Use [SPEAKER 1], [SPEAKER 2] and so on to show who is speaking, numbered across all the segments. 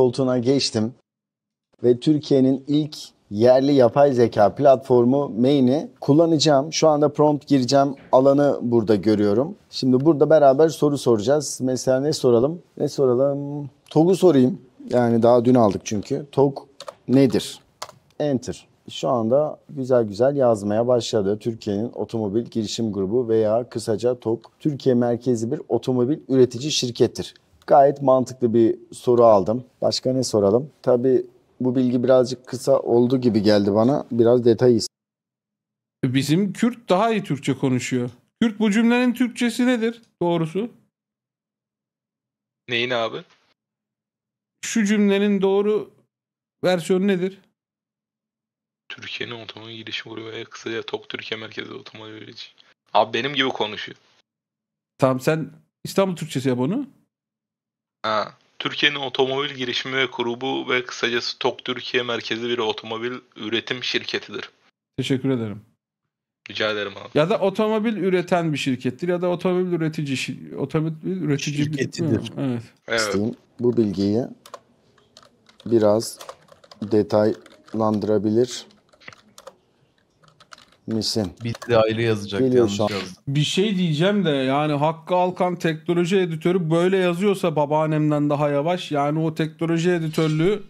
[SPEAKER 1] koltuğuna geçtim ve Türkiye'nin ilk yerli yapay zeka platformu Main'i kullanacağım. Şu anda prompt gireceğim. Alanı burada görüyorum. Şimdi burada beraber soru soracağız. Mesela ne soralım? Ne soralım? TOG'u sorayım. Yani daha dün aldık çünkü. TOG nedir? Enter. Şu anda güzel güzel yazmaya başladı. Türkiye'nin otomobil girişim grubu veya kısaca Tok Türkiye merkezi bir otomobil üretici şirkettir. Gayet mantıklı bir soru aldım. Başka ne soralım? Tabii bu bilgi birazcık kısa oldu gibi geldi bana. Biraz detay istedim.
[SPEAKER 2] Bizim Kürt daha iyi Türkçe konuşuyor. Kürt bu cümlenin Türkçesi nedir doğrusu? Neyin abi? Şu cümlenin doğru versiyonu nedir? Türkiye'nin otomobil girişi buraya kısaca Tok Türkiye merkezi otomobil girişi. Abi benim gibi konuşuyor. Tamam sen İstanbul Türkçesi yap onu. Ha. Türkiye'nin otomobil girişimi ve grubu ve kısacası TOK Türkiye merkezi bir otomobil üretim şirketidir. Teşekkür ederim. Rica ederim abi. Ya da otomobil üreten bir şirkettir ya da otomobil üretici şi- otomobil üretici şirketidir. Bir, evet. evet.
[SPEAKER 1] Bu bilgiyi biraz detaylandırabilir misin? Bitti
[SPEAKER 2] aile yazacak Biliyor yanlış yazdım. Bir şey diyeceğim de yani Hakkı Alkan teknoloji editörü böyle yazıyorsa babaannemden daha yavaş. Yani o teknoloji editörlüğü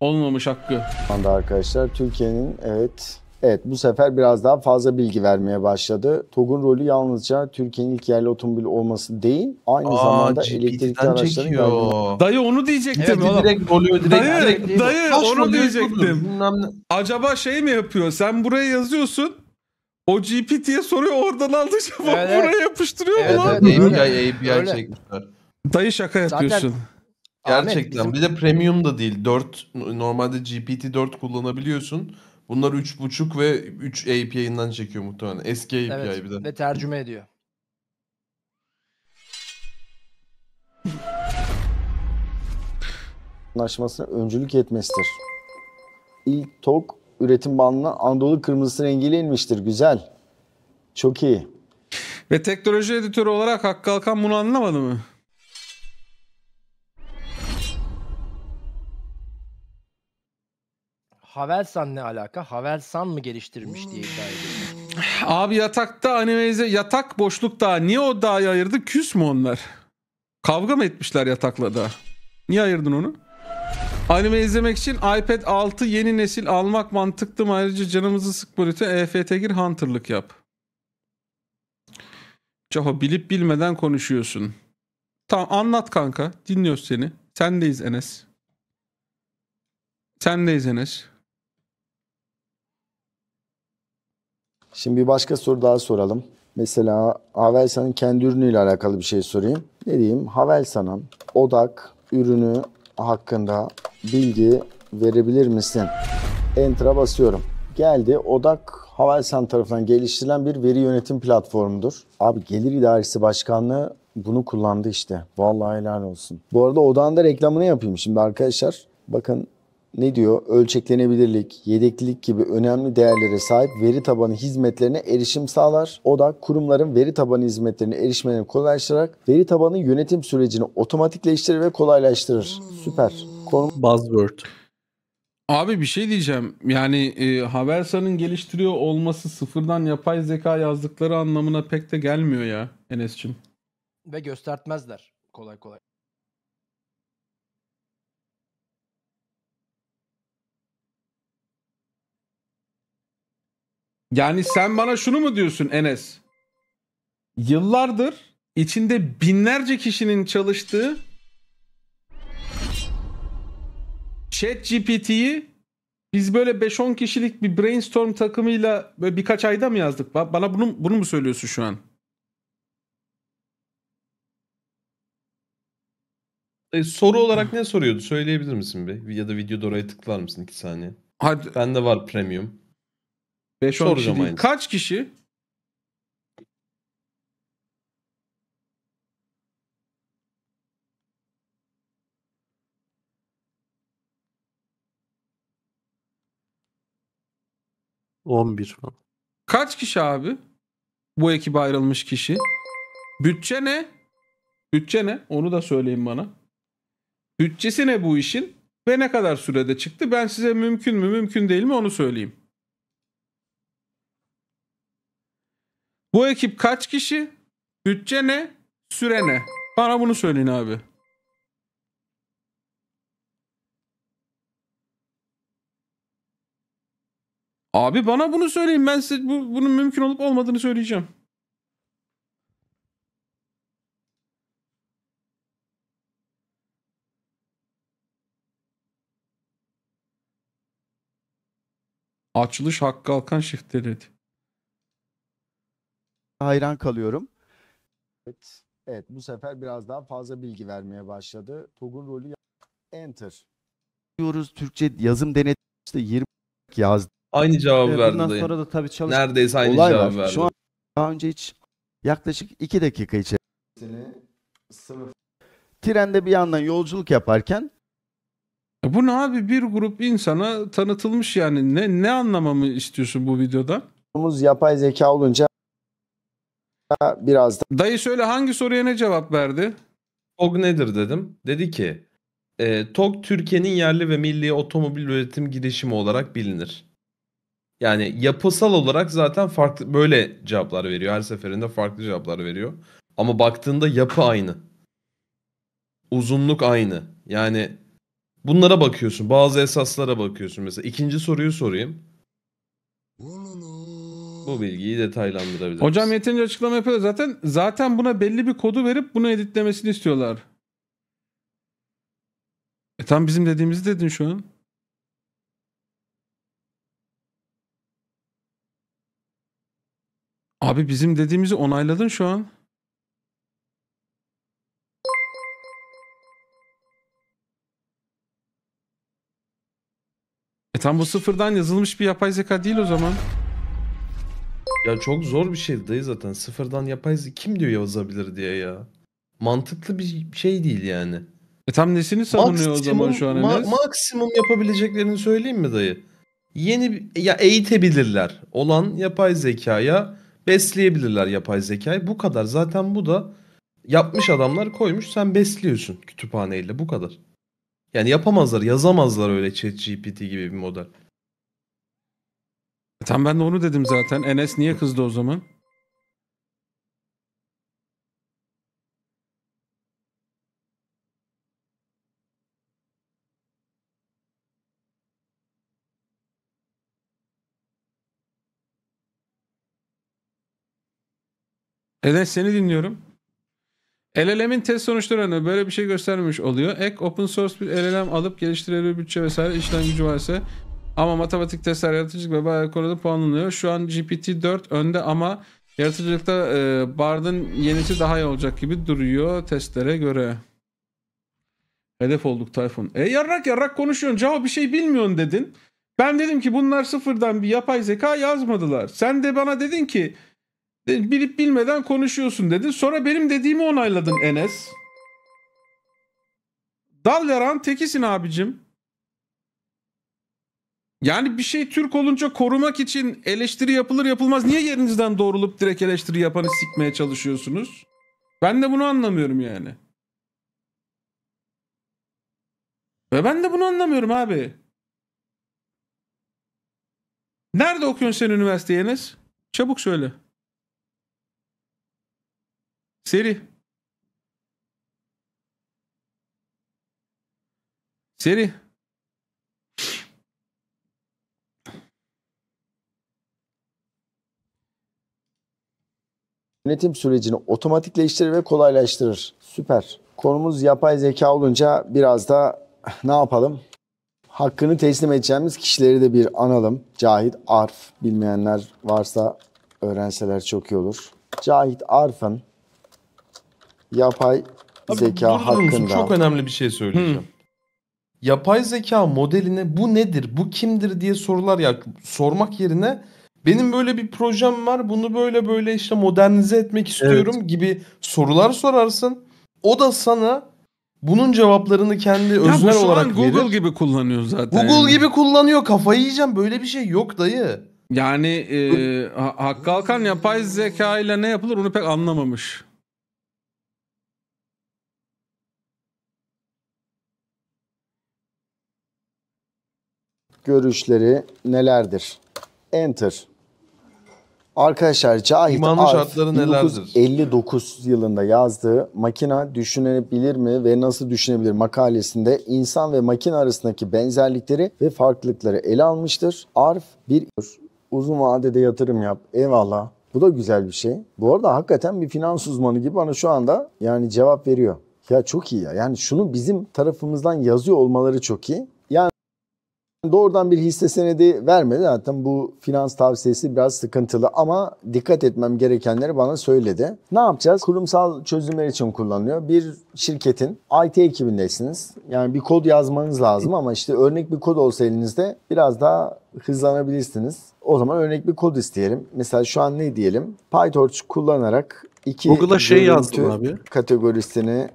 [SPEAKER 2] olmamış Hakkı.
[SPEAKER 1] anda arkadaşlar Türkiye'nin evet Evet bu sefer biraz daha fazla bilgi vermeye başladı. TOG'un rolü yalnızca Türkiye'nin ilk yerli otomobil olması değil. Aynı Aa, zamanda elektrikli araçların verdiği...
[SPEAKER 2] Dayı onu diyecektim. Evet, direkt rolüyor direkt. Dayı, direkt, dayı, dayı onu diyecektim. Acaba şey mi yapıyor? Sen buraya yazıyorsun. O GPT'ye soruyor oradan aldı cevap Evet. buraya yapıştırıyor mu Evet, lan? evet. API API Öyle. çekmişler. Dayı şaka Zaten- yapıyorsun. Ahmet, Gerçekten. bizim- Bir de premium da değil. 4 normalde GPT 4 kullanabiliyorsun. Bunlar 3.5 ve 3 API'nden çekiyor muhtemelen. Eski API Evet, bir de.
[SPEAKER 3] ve tercüme ediyor.
[SPEAKER 1] anlaşmasına öncülük etmestir. İlk tok üretim bandına Anadolu kırmızısı rengiyle inmiştir. Güzel. Çok iyi.
[SPEAKER 2] Ve teknoloji editörü olarak Hakkı Alkan bunu anlamadı mı?
[SPEAKER 3] Havelsan ne alaka? Havelsan mı geliştirmiş diye iddia ediyor.
[SPEAKER 2] Abi yatakta animeize yatak boşlukta Niye o dağı ayırdı? Küs mü onlar? Kavga mı etmişler yatakla da? Niye ayırdın onu? Anime izlemek için iPad 6 yeni nesil almak mantıklı mı? Ayrıca canımızı sık boyutu EFT gir hunter'lık yap. Caho bilip bilmeden konuşuyorsun. Tamam anlat kanka. Dinliyoruz seni. Sendeyiz Enes. Sendeyiz Enes.
[SPEAKER 1] Şimdi bir başka soru daha soralım. Mesela Havelsan'ın kendi ürünüyle alakalı bir şey sorayım. Ne diyeyim? Havelsan'ın odak ürünü hakkında bilgi verebilir misin? Enter'a basıyorum. Geldi. Odak Havelsan tarafından geliştirilen bir veri yönetim platformudur. Abi Gelir İdaresi Başkanlığı bunu kullandı işte. Vallahi helal olsun. Bu arada odan reklamını yapayım şimdi arkadaşlar. Bakın ne diyor? Ölçeklenebilirlik, yedeklilik gibi önemli değerlere sahip veri tabanı hizmetlerine erişim sağlar. O da kurumların veri tabanı hizmetlerine erişmelerini kolaylaştırarak veri tabanı yönetim sürecini otomatikleştirir ve kolaylaştırır. Süper. Konu buzzword.
[SPEAKER 2] Abi bir şey diyeceğim. Yani e, Haversa'nın geliştiriyor olması sıfırdan yapay zeka yazdıkları anlamına pek de gelmiyor ya Enes'cim.
[SPEAKER 3] Ve göstertmezler kolay kolay.
[SPEAKER 2] Yani sen bana şunu mu diyorsun Enes? Yıllardır içinde binlerce kişinin çalıştığı Chat ChatGPT'yi biz böyle 5-10 kişilik bir brainstorm takımıyla böyle birkaç ayda mı yazdık? Bana bunu, bunu mu söylüyorsun şu an? E, soru olarak ne soruyordu? Söyleyebilir misin bir? Ya da video oraya tıklar mısın 2 saniye? Hadi. Bende var premium. 5-10 kişi değil. Kaç kişi? On bir falan. Kaç kişi abi? Bu ekibe ayrılmış kişi. Bütçe ne? Bütçe ne? Onu da söyleyin bana. Bütçesi ne bu işin? Ve ne kadar sürede çıktı? Ben size mümkün mü mümkün değil mi onu söyleyeyim. Bu ekip kaç kişi? Bütçe ne? Süre ne? Bana bunu söyleyin abi. Abi bana bunu söyleyin. Ben size bu, bunun mümkün olup olmadığını söyleyeceğim.
[SPEAKER 1] Açılış Hakkı Alkan şifteledi hayran kalıyorum. Evet, evet bu sefer biraz daha fazla bilgi vermeye başladı. TOG'un rolü enter. Diyoruz Türkçe yazım denet işte 20 yazdı. Aynı ee, cevabı verdi. Bundan sonra da tabii çalış. Neredeyse aynı Olay cevabı verdi. Şu an daha önce hiç yaklaşık 2 dakika içerisinde sınıf trende bir yandan yolculuk yaparken bu ne abi bir grup insana tanıtılmış yani ne ne anlamamı istiyorsun bu videoda? Yapay zeka olunca biraz da...
[SPEAKER 2] Dayı şöyle hangi soruya ne cevap verdi? TOG nedir dedim. Dedi ki e, TOG Türkiye'nin yerli ve milli otomobil üretim girişimi olarak bilinir. Yani yapısal olarak zaten farklı böyle cevaplar veriyor. Her seferinde farklı cevaplar veriyor. Ama baktığında yapı aynı. Uzunluk aynı. Yani bunlara bakıyorsun. Bazı esaslara bakıyorsun. Mesela ikinci soruyu sorayım. Bu bilgiyi detaylandırabiliriz. Hocam yeterince açıklama yapıyor zaten. Zaten buna belli bir kodu verip bunu editlemesini istiyorlar. E tam bizim dediğimizi dedin şu an. Abi bizim dediğimizi onayladın şu an. E tam bu sıfırdan yazılmış bir yapay zeka değil o zaman. Ya çok zor bir şey dayı zaten. Sıfırdan yapay zeka kim diyor yazabilir diye ya. Mantıklı bir şey değil yani. E tam nesini savunuyor maksimum, o zaman şu an Enes? maksimum yapabileceklerini söyleyeyim mi dayı? Yeni ya eğitebilirler. Olan yapay zekaya besleyebilirler yapay zekayı. Bu kadar. Zaten bu da yapmış adamlar koymuş. Sen besliyorsun kütüphaneyle. Bu kadar. Yani yapamazlar, yazamazlar öyle Chat GPT gibi bir model. Tam ben de onu dedim zaten. Enes niye kızdı o zaman? Enes seni dinliyorum. LLM'in test sonuçlarını böyle bir şey göstermiş oluyor. Ek open source bir LLM alıp geliştirebilir bütçe vesaire işlem gücü varsa ama matematik testler yaratıcılık ve bayağı konuda puanlanıyor. Şu an GPT-4 önde ama yaratıcılıkta e, Bard'ın yenisi daha iyi olacak gibi duruyor testlere göre. Hedef olduk Tayfun. E yarrak yarrak konuşuyorsun. Cevap bir şey bilmiyorsun dedin. Ben dedim ki bunlar sıfırdan bir yapay zeka yazmadılar. Sen de bana dedin ki bilip bilmeden konuşuyorsun dedin. Sonra benim dediğimi onayladın Enes. Dal yaran tekisin abicim. Yani bir şey Türk olunca korumak için eleştiri yapılır yapılmaz. Niye yerinizden doğrulup direkt eleştiri yapanı sikmeye çalışıyorsunuz? Ben de bunu anlamıyorum yani. Ve ben de bunu anlamıyorum abi. Nerede okuyorsun sen üniversiteyi Enes? Çabuk söyle. Seri. Seri.
[SPEAKER 1] yönetim sürecini otomatikleştirir ve kolaylaştırır. Süper. Konumuz yapay zeka olunca biraz da ne yapalım? Hakkını teslim edeceğimiz kişileri de bir analım. Cahit Arf bilmeyenler varsa öğrenseler çok iyi olur. Cahit Arf'ın yapay Abi, zeka hakkında. Çok
[SPEAKER 2] önemli bir şey söyleyeceğim. Hmm. Yapay zeka modeline bu nedir, bu kimdir diye sorular ya sormak yerine benim böyle bir projem var bunu böyle böyle işte modernize etmek istiyorum evet. gibi sorular sorarsın. O da sana bunun cevaplarını kendi ya öznel olarak Google verir. Google gibi kullanıyor zaten. Google yani. gibi kullanıyor kafayı yiyeceğim böyle bir şey yok dayı. Yani e, Hakkı Alkan yapay zeka ile ne yapılır onu pek anlamamış.
[SPEAKER 1] Görüşleri nelerdir? Enter. Arkadaşlar Cahit İmanlı Arif 1959 nelerdir? yılında yazdığı Makina Düşünebilir mi ve Nasıl Düşünebilir makalesinde insan ve makine arasındaki benzerlikleri ve farklılıkları ele almıştır. Arf bir uzun vadede yatırım yap eyvallah bu da güzel bir şey. Bu arada hakikaten bir finans uzmanı gibi bana şu anda yani cevap veriyor. Ya çok iyi ya. Yani şunu bizim tarafımızdan yazıyor olmaları çok iyi. Doğrudan bir hisse senedi vermedi. Zaten bu finans tavsiyesi biraz sıkıntılı ama dikkat etmem gerekenleri bana söyledi. Ne yapacağız? Kurumsal çözümler için kullanılıyor. Bir şirketin IT ekibindesiniz. Yani bir kod yazmanız lazım ama işte örnek bir kod olsa elinizde biraz daha hızlanabilirsiniz. O zaman örnek bir kod isteyelim. Mesela şu an ne diyelim? PyTorch kullanarak iki Google'a şey yazdım abi. kategorisini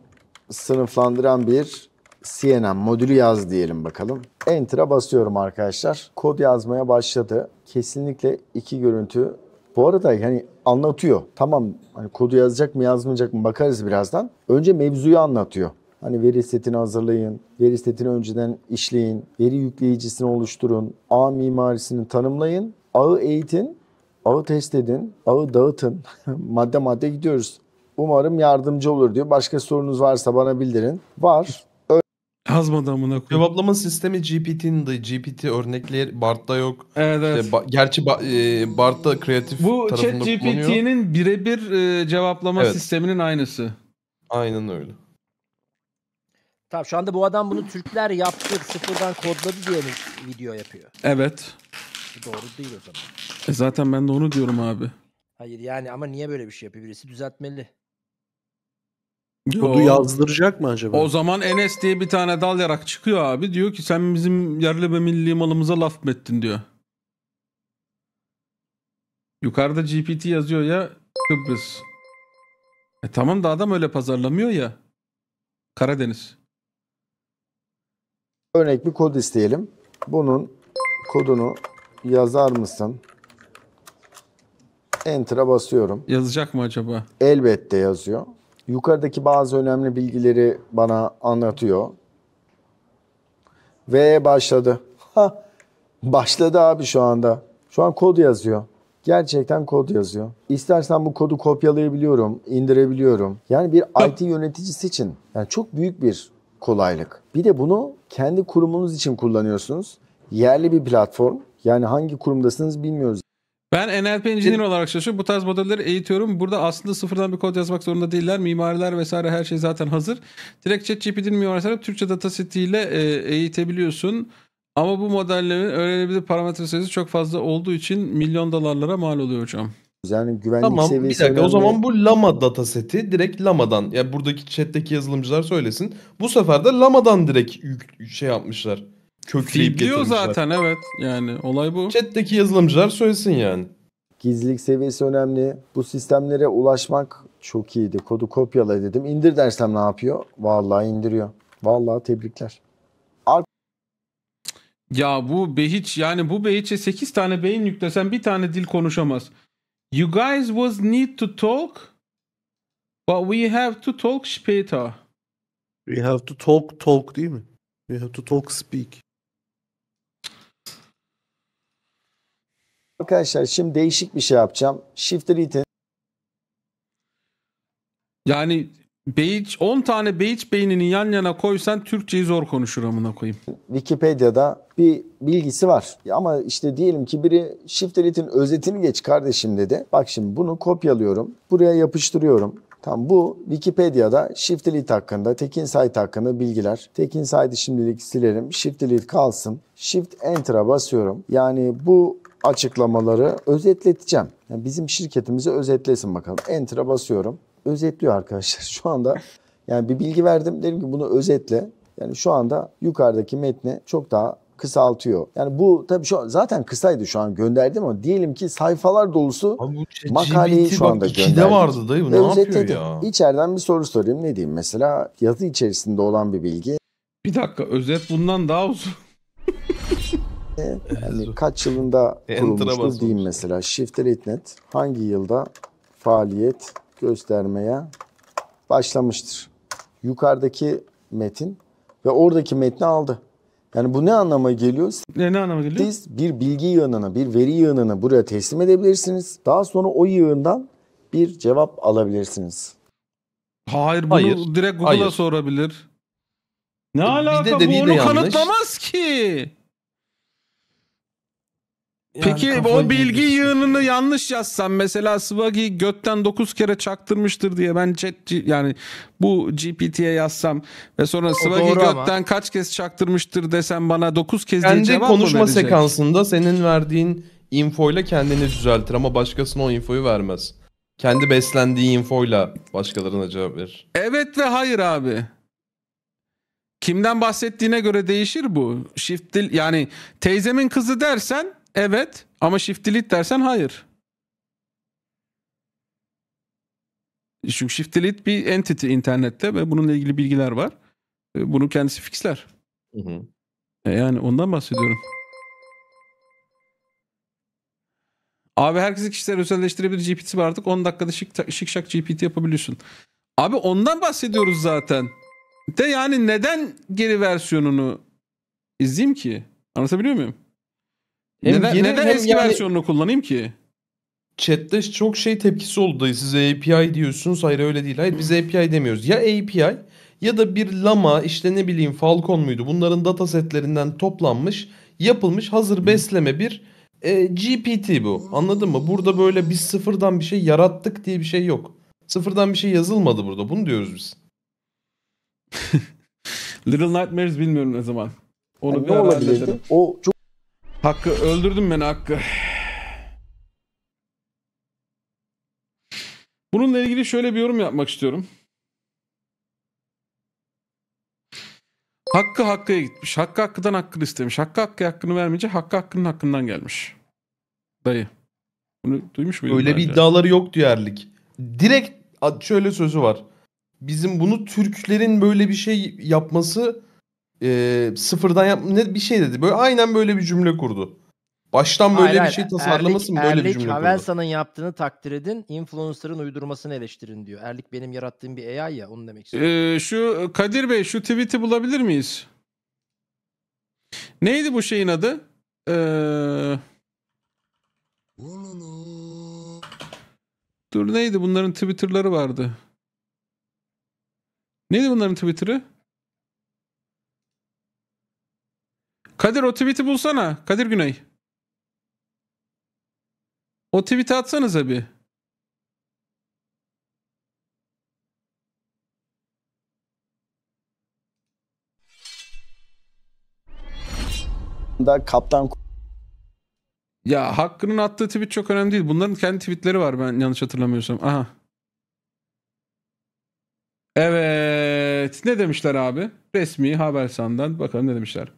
[SPEAKER 1] sınıflandıran bir CNN modülü yaz diyelim bakalım. Enter'a basıyorum arkadaşlar. Kod yazmaya başladı. Kesinlikle iki görüntü. Bu arada yani anlatıyor. Tamam hani kodu yazacak mı yazmayacak mı bakarız birazdan. Önce mevzuyu anlatıyor. Hani veri setini hazırlayın, veri setini önceden işleyin, veri yükleyicisini oluşturun, ağ mimarisini tanımlayın, ağı eğitin, ağı test edin, ağı dağıtın. madde madde gidiyoruz. Umarım yardımcı olur diyor. Başka sorunuz varsa bana bildirin. Var.
[SPEAKER 2] Yazmadı amına koyayım. Cevaplama sistemi GPT'nin de GPT örnekleri Bart'ta yok. Evet evet. İşte ba- gerçi ba- e, Bart'ta kreatif Bu tarafında chat kullanıyor. GPT'nin birebir e, cevaplama Evet. sisteminin aynısı. Aynen öyle.
[SPEAKER 3] Tamam şu anda bu adam bunu Türkler yaptı sıfırdan kodladı diye mi video yapıyor? Evet. Bu doğru değil o zaman.
[SPEAKER 2] E zaten ben de onu diyorum abi.
[SPEAKER 3] Hayır yani ama niye böyle bir şey yapıyor? Birisi düzeltmeli.
[SPEAKER 2] Kodu yazdıracak mı acaba? O zaman Enes diye bir tane dal yarak çıkıyor abi. Diyor ki sen bizim yerli ve milli malımıza laf mı ettin diyor. Yukarıda GPT yazıyor ya Kıbrıs. E tamam da adam öyle pazarlamıyor ya. Karadeniz.
[SPEAKER 1] Örnek bir kod isteyelim. Bunun kodunu yazar mısın? Enter'a basıyorum.
[SPEAKER 2] Yazacak mı acaba?
[SPEAKER 1] Elbette yazıyor yukarıdaki bazı önemli bilgileri bana anlatıyor. Ve başladı. Ha, başladı abi şu anda. Şu an kod yazıyor. Gerçekten kod yazıyor. İstersen bu kodu kopyalayabiliyorum, indirebiliyorum. Yani bir IT yöneticisi için yani çok büyük bir kolaylık. Bir de bunu kendi kurumunuz için kullanıyorsunuz. Yerli bir platform. Yani hangi kurumdasınız bilmiyoruz.
[SPEAKER 2] Ben NLP Engineer olarak çalışıyorum. Bu tarz modelleri eğitiyorum. Burada aslında sıfırdan bir kod yazmak zorunda değiller. Mimariler vesaire her şey zaten hazır. Direkt ChatGPT'nin mimarisiyle Türkçe datasetiyle e, eğitebiliyorsun. Ama bu modellerin öğrenebilir parametre sayısı çok fazla olduğu için milyon dolarlara mal oluyor hocam.
[SPEAKER 1] Yani güvenlik tamam, seviyesi bir dakika önemli. o zaman
[SPEAKER 2] bu Lama dataseti direkt Lama'dan ya yani buradaki chat'teki yazılımcılar söylesin. Bu sefer de Lama'dan direkt şey yapmışlar kökleyip Feedliyor getirmişler. zaten evet. Yani olay bu. Chat'teki yazılımcılar söylesin yani.
[SPEAKER 1] Gizlilik seviyesi önemli. Bu sistemlere ulaşmak çok iyiydi. Kodu kopyala dedim. İndir dersem ne yapıyor? Vallahi indiriyor. Vallahi tebrikler.
[SPEAKER 2] Ya bu Behiç yani bu Behiç'e 8 tane beyin yüklesen bir tane dil konuşamaz. You guys was need to talk but we have to talk später. We have
[SPEAKER 1] to talk talk değil mi? We have to talk speak. Arkadaşlar şimdi değişik bir şey yapacağım. Shift Delete.
[SPEAKER 2] Yani Beyiç 10 tane Beyiç beynini yan yana koysan Türkçeyi zor konuşur amına koyayım.
[SPEAKER 1] Wikipedia'da bir bilgisi var. ama işte diyelim ki biri Shift Delete'in özetini geç kardeşim dedi. Bak şimdi bunu kopyalıyorum. Buraya yapıştırıyorum. Tam bu Wikipedia'da Shift Delete hakkında, Tekin Site hakkında bilgiler. Tekin Site'ı şimdilik silerim. Shift Delete kalsın. Shift Enter'a basıyorum. Yani bu açıklamaları özetleteceğim. Yani bizim şirketimizi özetlesin bakalım. Enter'a basıyorum. Özetliyor arkadaşlar. Şu anda yani bir bilgi verdim. Dedim ki bunu özetle. Yani şu anda yukarıdaki metni çok daha kısaltıyor. Yani bu tabii şu zaten kısaydı şu an gönderdim ama diyelim ki sayfalar dolusu Abi, şey, makaleyi şu anda gönderdim. vardı dayı bu ne yapıyor ya? İçeriden bir soru sorayım ne diyeyim mesela yazı içerisinde olan bir bilgi.
[SPEAKER 2] Bir dakika özet bundan daha uzun.
[SPEAKER 1] Yani kaç yılında e, kurulmuştur diyeyim mesela. Shift.net hangi yılda faaliyet göstermeye başlamıştır? Yukarıdaki metin ve oradaki metni aldı. Yani bu ne anlama geliyor? Ne, ne anlama geliyor? Siz bir bilgi yığınına, bir veri yığınına buraya teslim edebilirsiniz. Daha sonra o yığından bir cevap alabilirsiniz. Hayır bunu hayır, direkt Google'a
[SPEAKER 2] sorabilir.
[SPEAKER 1] Ne e, Bizde alaka bu onu yanlış. kanıtlamaz
[SPEAKER 2] ki.
[SPEAKER 1] Yani Peki o bilgi
[SPEAKER 2] yığınını yanlış yazsam mesela Swaggy götten 9 kere çaktırmıştır diye ben chat yani bu GPT'ye yazsam ve sonra Swaggy götten ama. kaç kez çaktırmıştır desem bana 9 kez Kendi diye cevap konuşma mı verecek? sekansında senin verdiğin infoyla kendini düzeltir ama başkasına o infoyu vermez. Kendi beslendiği infoyla başkalarına cevap verir. Evet ve hayır abi. Kimden bahsettiğine göre değişir bu. shiftil yani teyzemin kızı dersen Evet ama shift delete dersen hayır. Çünkü shift delete bir entity internette ve bununla ilgili bilgiler var. Bunu kendisi fixler. Hı hı. E yani ondan bahsediyorum. Abi herkesi kişiler özelleştirebilir GPT'si var artık. 10 dakikada şık, şık şak GPT yapabiliyorsun. Abi ondan bahsediyoruz zaten. De yani neden geri versiyonunu izleyeyim ki? Anlatabiliyor muyum? Hem neden, yeni, neden hem eski yani... versiyonunu kullanayım ki? Chatte çok şey tepkisi oldu. Siz API diyorsunuz. Hayır öyle değil. Hayır biz API demiyoruz. Ya API ya da bir lama işte ne bileyim Falcon muydu? Bunların datasetlerinden toplanmış, yapılmış hazır besleme bir e, GPT bu. Anladın mı? Burada böyle biz sıfırdan bir şey yarattık diye bir şey yok. Sıfırdan bir şey yazılmadı burada. Bunu diyoruz biz. Little Nightmares bilmiyorum ne zaman.
[SPEAKER 1] Onu yani bir ne olabilirdi? O çok
[SPEAKER 2] Hakkı öldürdün beni Hakkı. Bununla ilgili şöyle bir yorum yapmak istiyorum. Hakkı Hakkı'ya gitmiş. Hakkı Hakkı'dan hakkını istemiş. Hakkı Hakkı'ya hakkını vermeyince Hakkı Hakkı'nın hakkından gelmiş. Dayı. Bunu duymuş muydun? Öyle bence? bir iddiaları yok yerlik. Direkt şöyle sözü var. Bizim bunu Türklerin böyle bir şey yapması e, sıfırdan yap ne bir şey dedi. Böyle aynen böyle bir cümle kurdu. Baştan böyle hayır, bir şey tasarlamasın böyle bir cümle kurdu. Havelsa'nın
[SPEAKER 3] yaptığını takdir edin, influencer'ın uydurmasını eleştirin diyor. Erlik benim yarattığım bir AI ya onu demek
[SPEAKER 2] istiyorum. Ee, şu Kadir Bey şu tweet'i bulabilir miyiz? Neydi bu şeyin adı? Ee... Dur neydi bunların Twitter'ları vardı. Neydi bunların Twitter'ı? Kadir o tweet'i bulsana. Kadir Güney. O tweet'i atsanıza bir.
[SPEAKER 1] da kaptan
[SPEAKER 2] ya Hakkı'nın attığı tweet çok önemli değil. Bunların kendi tweetleri var ben yanlış hatırlamıyorsam. Aha. Evet. Ne demişler abi? Resmi haber sandan bakalım ne demişler.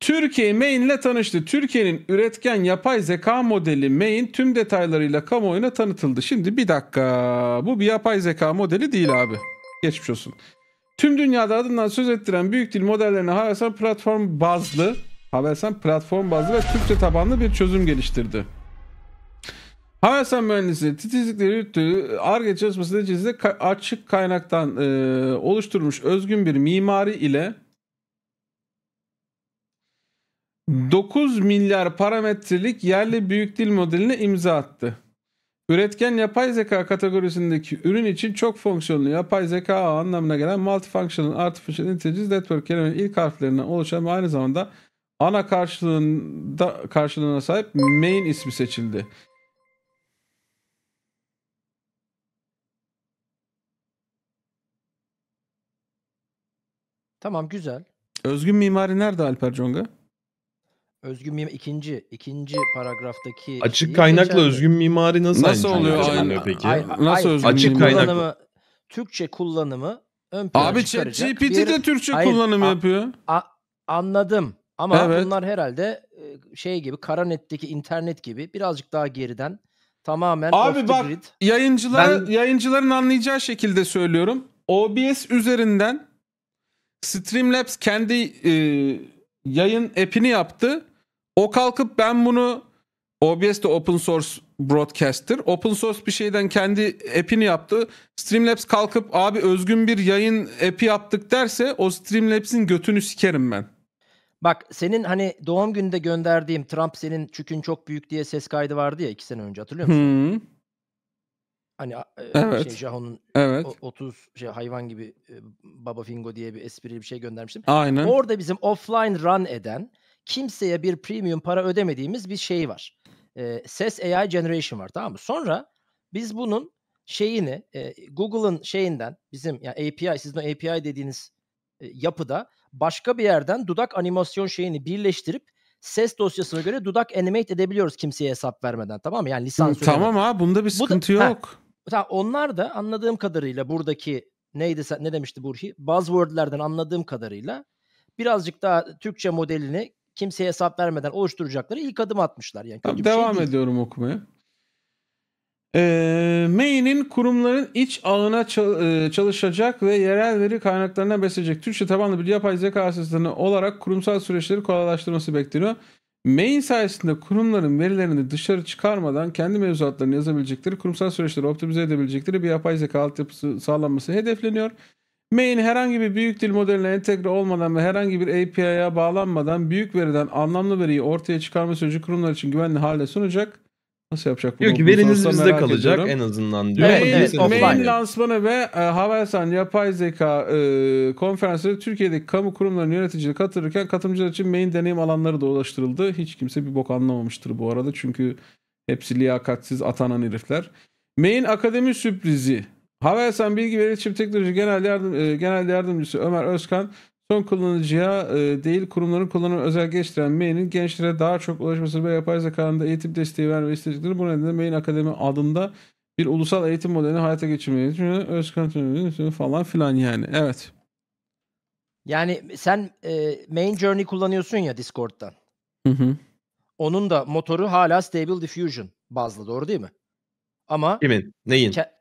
[SPEAKER 2] Türkiye Main ile tanıştı. Türkiye'nin üretken yapay zeka modeli Main tüm detaylarıyla kamuoyuna tanıtıldı. Şimdi bir dakika. Bu bir yapay zeka modeli değil abi. Geçmiş olsun. Tüm dünyada adından söz ettiren büyük dil modellerine Havelsan platform bazlı Havelsan platform bazlı ve Türkçe tabanlı bir çözüm geliştirdi. Havelsan mühendisi titizlikleri yürüttüğü ARGE çalışması neticesinde açık kaynaktan e, oluşturmuş özgün bir mimari ile 9 milyar parametrelik yerli büyük dil modeline imza attı. Üretken yapay zeka kategorisindeki ürün için çok fonksiyonlu yapay zeka anlamına gelen Multifunctional Artificial Intelligence Network kelimenin ilk harflerinden oluşan ve aynı zamanda ana karşılığında karşılığına sahip main ismi seçildi.
[SPEAKER 3] Tamam güzel.
[SPEAKER 2] Özgün mimari nerede Alper Conga?
[SPEAKER 3] özgün mimar ikinci ikinci paragraftaki açık kaynakla geçerli. özgün mimari nasıl, nasıl oluyor aynı peki? nasıl özgün açık mimari? kullanımı Türkçe kullanımı ön plana Abi ChatGPT bir... de Türkçe hayır, kullanımı yapıyor. A, anladım. Ama evet. bunlar herhalde e, şey gibi Karanet'teki internet gibi birazcık daha geriden tamamen Abi bak grid.
[SPEAKER 2] yayıncılar ben... yayıncıların anlayacağı şekilde söylüyorum. OBS üzerinden Streamlabs kendi e, yayın app'ini yaptı. O kalkıp ben bunu OBS de open source broadcaster. Open source bir şeyden kendi app'ini yaptı. Streamlabs kalkıp abi özgün bir yayın app'i yaptık derse o Streamlabs'in götünü sikerim ben.
[SPEAKER 3] Bak senin hani doğum günde gönderdiğim Trump senin çükün çok büyük diye ses kaydı vardı ya iki sene önce hatırlıyor musun? Hmm. Hani e, evet. şey Jaho'nun evet. 30 şey hayvan gibi e, Baba Fingo diye bir esprili bir şey göndermiştim. Aynen. Orada bizim offline run eden kimseye bir premium para ödemediğimiz bir şey var. E, ses AI generation var tamam mı? Sonra biz bunun şeyini e, Google'ın şeyinden bizim yani API sizin o API dediğiniz e, yapıda başka bir yerden dudak animasyon şeyini birleştirip ses e dosyasına göre dudak animate edebiliyoruz kimseye hesap vermeden tamam mı? Yani lisans Tamam ha
[SPEAKER 2] bunda bir sıkıntı Bu da, yok. Ha,
[SPEAKER 3] tamam, onlar da anladığım kadarıyla buradaki neydi sen ne demişti Burhi? Buzzword'lerden anladığım kadarıyla birazcık daha Türkçe modelini kimseye hesap vermeden oluşturacakları ilk adım atmışlar. Yani kötü
[SPEAKER 2] şey devam şey ediyorum okumaya. E, ee, Main'in kurumların iç ağına e, çalışacak ve yerel veri kaynaklarına besleyecek Türkçe tabanlı bir yapay zeka asistanı olarak kurumsal süreçleri kolaylaştırması bekleniyor. Main sayesinde kurumların verilerini dışarı çıkarmadan kendi mevzuatlarını yazabilecekleri, kurumsal süreçleri optimize edebilecekleri bir yapay zeka altyapısı sağlanması hedefleniyor. Main herhangi bir büyük dil modeline entegre olmadan ve herhangi bir API'ye bağlanmadan büyük veriden anlamlı veriyi ortaya çıkarma süreci kurumlar için güvenli hale sunacak. Nasıl yapacak bunu? Diyor veriniz bizde kalacak ediyorum. en azından diyor. Main, evet, main lansmanı ve e, Havelsan yapay zeka e, konferansları Türkiye'deki kamu kurumlarının yöneticileri katılırken katılımcılar için main deneyim alanları da ulaştırıldı. Hiç kimse bir bok anlamamıştır bu arada çünkü hepsi liyakatsiz atanan herifler. Main akademi sürprizi Havelsan Bilgi ve İletişim Teknoloji Genel, Yardım, e, Genel Yardımcısı Ömer Özkan son kullanıcıya e, değil kurumların kullanımı özelleştiren Main'in gençlere daha çok ulaşması ve yapay zekanın eğitim desteği verme istedikleri bu nedenle Main akademi adında bir ulusal eğitim modelini hayata geçirmeyi düşünüyor. Özkan falan filan yani. Evet.
[SPEAKER 3] Yani sen e, main journey kullanıyorsun ya Discord'dan. Hı hı. Onun da motoru hala Stable Diffusion bazlı doğru değil mi? Ama Kimin? Neyin? Ke-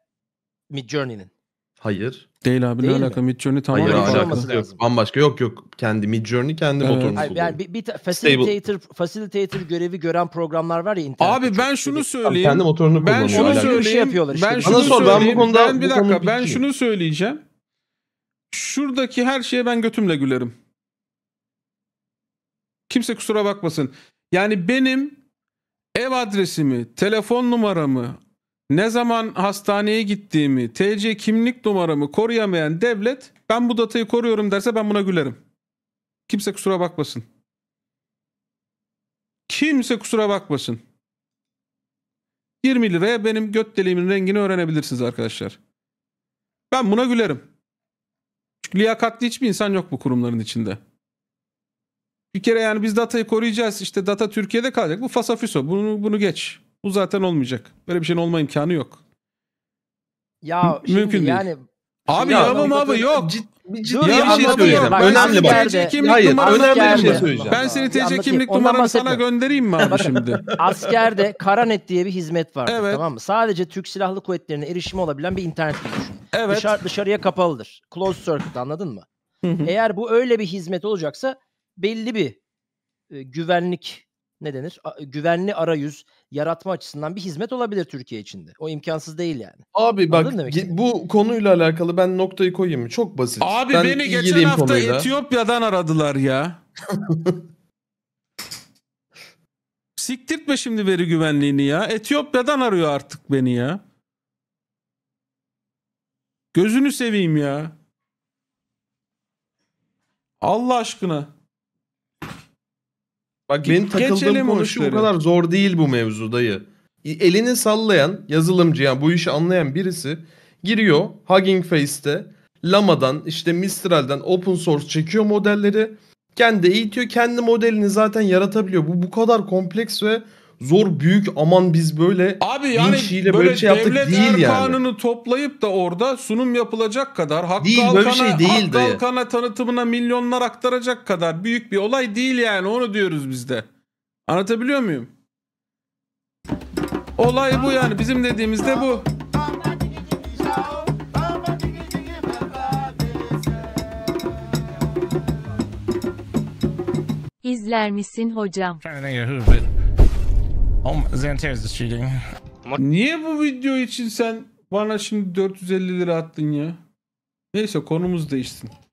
[SPEAKER 3] Midjourney'nin.
[SPEAKER 2] Hayır. Değil abi Değil ne alaka Midjourney tamamen Hayır farklı. alakası yok. lazım. Bambaşka yok yok. Kendi Midjourney kendi Evet. motorunu Hayır,
[SPEAKER 3] yani bir, bir ta- facilitator, facilitator görevi gören programlar var ya internette.
[SPEAKER 2] Abi ben şunu söyleyeyim. Kendi motorunu Ben kullanıyor. şunu alakası yok. Şey söyleyeyim. yapıyorlar işte. Ben şunu sor, ben bu konuda- ben bir dakika konuda ben şunu söyleyeceğim. Şuradaki her şeye ben götümle gülerim. Kimse kusura bakmasın. Yani benim ev adresimi, telefon numaramı, ne zaman hastaneye gittiğimi, TC kimlik numaramı koruyamayan devlet ben bu datayı koruyorum derse ben buna gülerim. Kimse kusura bakmasın. Kimse kusura bakmasın. 20 liraya benim göt deliğimin rengini öğrenebilirsiniz arkadaşlar. Ben buna gülerim. Çünkü liyakatli hiçbir insan yok bu kurumların içinde. Bir kere yani biz datayı koruyacağız. İşte data Türkiye'de kalacak. Bu fasafiso. Bunu, bunu geç. Bu zaten olmayacak. Böyle bir şeyin olma imkanı yok.
[SPEAKER 3] Ya M- mümkün değil. yani Abi ya, yapamam abi yok. Cid, bir ciddi Dur, bir şey söyleyeceğim. Bak, önemli bak. TC kimlik Hayır, numaranı önemli bir şey söyleyeceğim. Ben seni TC kimlik numaranı sana
[SPEAKER 2] göndereyim mi abi şimdi? Askerde
[SPEAKER 3] Karanet diye bir hizmet var. Evet. Tamam mı? Sadece Türk Silahlı Kuvvetleri'ne erişimi olabilen bir internet gibi düşün. Evet. Dışarı, dışarıya kapalıdır. Closed circuit anladın mı? Eğer bu öyle bir hizmet olacaksa belli bir e, güvenlik ne denir? A- güvenli arayüz yaratma açısından bir hizmet olabilir Türkiye içinde. O imkansız değil yani.
[SPEAKER 2] Abi Anladın bak ge- bu konuyla alakalı ben noktayı koyayım mı? Çok basit. Abi ben beni geçen hafta konuyla. Etiyopya'dan aradılar ya. Siktirtme şimdi veri güvenliğini ya. Etiyopya'dan arıyor artık beni ya. Gözünü seveyim ya. Allah aşkına. Bak benim takıldığım konu şu o kadar zor değil bu mevzudayı. E, elini sallayan yazılımcı yani bu işi anlayan birisi giriyor Hugging Face'te Lama'dan işte Mistral'den open source çekiyor modelleri. Kendi eğitiyor kendi modelini zaten yaratabiliyor. Bu bu kadar kompleks ve zor büyük aman biz böyle Abi yani böyle, böyle şey yaptık devlet değil yani. yani. toplayıp da orada sunum yapılacak kadar Hakkı değil, Alkan'a, şey değil Hakkı Alkan'a tanıtımına milyonlar aktaracak kadar büyük bir olay değil yani onu diyoruz biz de. Anlatabiliyor muyum? Olay bu yani bizim dediğimiz de bu. İzler misin hocam? Oh, Zanteris is cheating. Niye bu video için sen bana şimdi 450 lira attın ya? Neyse konumuz değişsin.